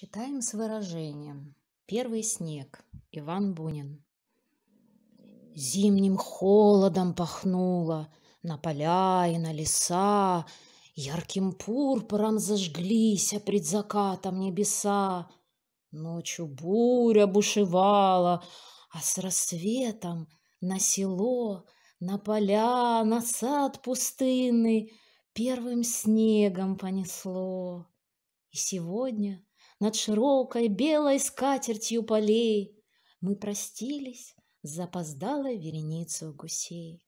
Читаем с выражением. Первый снег. Иван Бунин. Зимним холодом пахнуло на поля и на леса, Ярким пурпуром зажглись а пред закатом небеса. Ночью буря бушевала, а с рассветом на село, на поля, на сад пустынный первым снегом понесло. И сегодня — над широкой белой скатертью полей. Мы простились, запоздала вереницу гусей.